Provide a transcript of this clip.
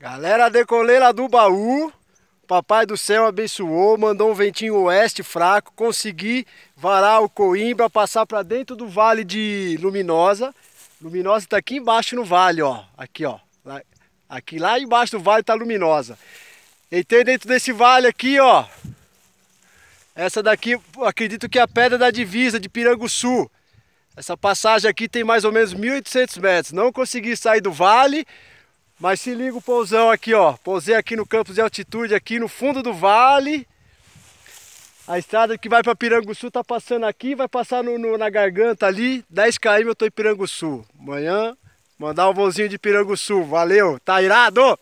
Galera decoleira do baú, papai do céu abençoou, mandou um ventinho oeste fraco, consegui varar o Coimbra, passar para dentro do vale de Luminosa. Luminosa está aqui embaixo no vale, ó, aqui ó, lá, aqui lá embaixo do vale está Luminosa. Entrei dentro desse vale aqui, ó, essa daqui acredito que é a pedra da divisa de Piranguçu. Essa passagem aqui tem mais ou menos 1.800 metros, não consegui sair do vale, mas se liga o pousão aqui, ó. Pousei aqui no Campos de altitude, aqui no fundo do vale. A estrada que vai para Piranguçu tá passando aqui, vai passar no, no, na garganta ali. 10 km eu tô em Piranguçu. Amanhã, mandar um voozinho de Piranguçu. Valeu, tá irado!